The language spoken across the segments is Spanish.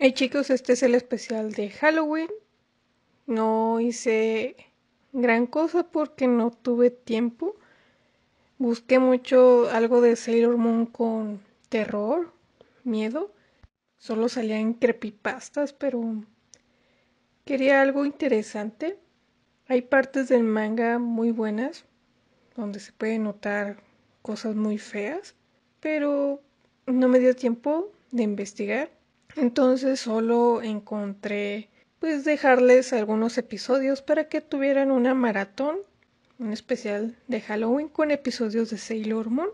Hey chicos, este es el especial de Halloween. No hice gran cosa porque no tuve tiempo. Busqué mucho algo de Sailor Moon con terror, miedo. Solo salían creepypastas, pero quería algo interesante. Hay partes del manga muy buenas donde se pueden notar cosas muy feas, pero no me dio tiempo de investigar entonces solo encontré pues dejarles algunos episodios para que tuvieran una maratón, un especial de Halloween con episodios de Sailor Moon.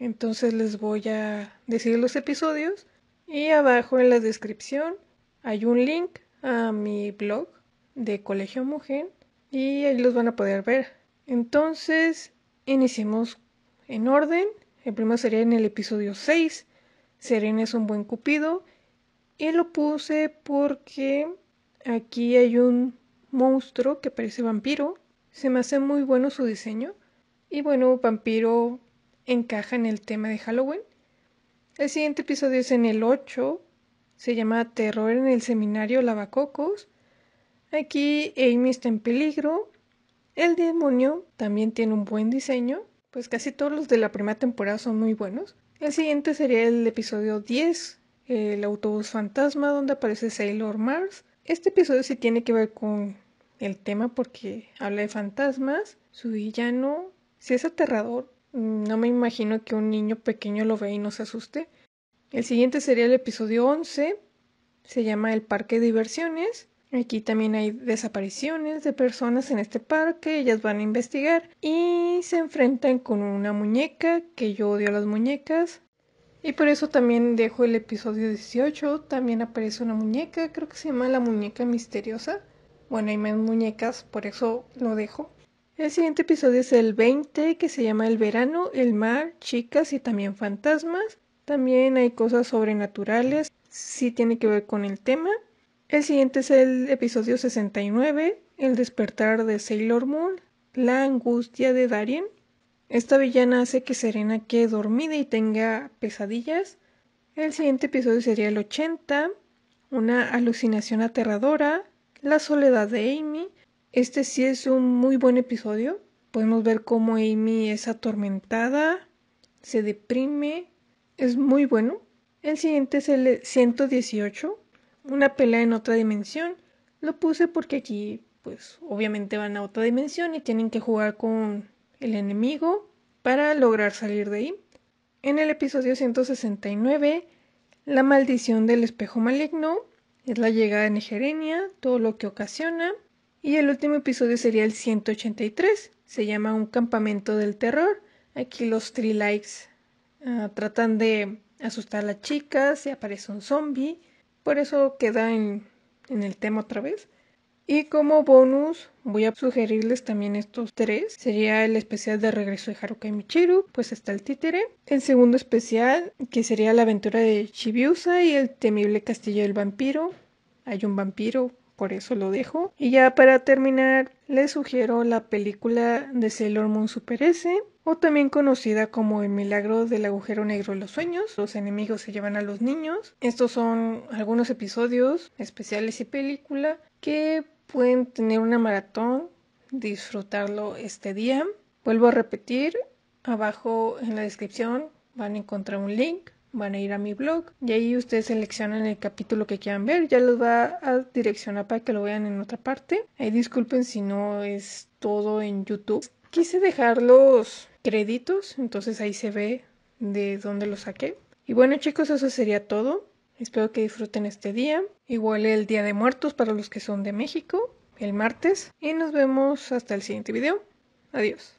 Entonces les voy a decir los episodios y abajo en la descripción hay un link a mi blog de Colegio Mujer y ahí los van a poder ver. Entonces iniciemos en orden. El primero sería en el episodio 6. Serena es un buen cupido y lo puse porque aquí hay un monstruo que parece vampiro. Se me hace muy bueno su diseño. Y bueno, vampiro encaja en el tema de Halloween. El siguiente episodio es en el 8. Se llama Terror en el Seminario Lavacocos. Aquí Amy está en peligro. El demonio también tiene un buen diseño. Pues casi todos los de la primera temporada son muy buenos. El siguiente sería el episodio 10, eh, el autobús fantasma donde aparece Sailor Mars. Este episodio sí tiene que ver con el tema porque habla de fantasmas, su villano, si sí es aterrador, no me imagino que un niño pequeño lo vea y no se asuste. El siguiente sería el episodio 11, se llama El Parque de Diversiones. Aquí también hay desapariciones de personas en este parque, ellas van a investigar y se enfrentan con una muñeca, que yo odio las muñecas, y por eso también dejo el episodio 18, también aparece una muñeca, creo que se llama la muñeca misteriosa. Bueno, hay más muñecas, por eso lo dejo. El siguiente episodio es el 20, que se llama El verano, el mar, chicas y también fantasmas. También hay cosas sobrenaturales, sí tiene que ver con el tema. El siguiente es el episodio 69, El despertar de Sailor Moon, La angustia de Darien. Esta villana hace que Serena quede dormida y tenga pesadillas. El siguiente episodio sería el 80, una alucinación aterradora, la soledad de Amy. Este sí es un muy buen episodio. Podemos ver cómo Amy es atormentada, se deprime, es muy bueno. El siguiente es el 118, una pelea en otra dimensión. Lo puse porque aquí, pues, obviamente van a otra dimensión y tienen que jugar con el enemigo para lograr salir de ahí. En el episodio 169, la maldición del espejo maligno es la llegada de Nejerenia. todo lo que ocasiona. Y el último episodio sería el 183, se llama Un campamento del terror. Aquí los Three ah, tratan de asustar a las chicas, se aparece un zombie, por eso queda en el tema otra vez. Y como bonus voy a sugerirles también estos tres. Sería el especial de regreso de Haruka Michiru, pues está el títere. El segundo especial, que sería la aventura de Chibiusa y el temible castillo del vampiro. Hay un vampiro, por eso lo dejo. Y ya para terminar, les sugiero la película de Sailor Moon Super S, o también conocida como El milagro del agujero negro de los sueños. Los enemigos se llevan a los niños. Estos son algunos episodios especiales y película que pueden tener una maratón, disfrutarlo este día. Vuelvo a repetir, abajo en la descripción van a encontrar un link, van a ir a mi blog y ahí ustedes seleccionan el capítulo que quieran ver, ya los va a direccionar para que lo vean en otra parte. Ahí disculpen si no es todo en YouTube. Quise dejar los créditos, entonces ahí se ve de dónde los saqué. Y bueno chicos, eso sería todo. Espero que disfruten este día. Igual el Día de Muertos para los que son de México, el martes. Y nos vemos hasta el siguiente video. Adiós.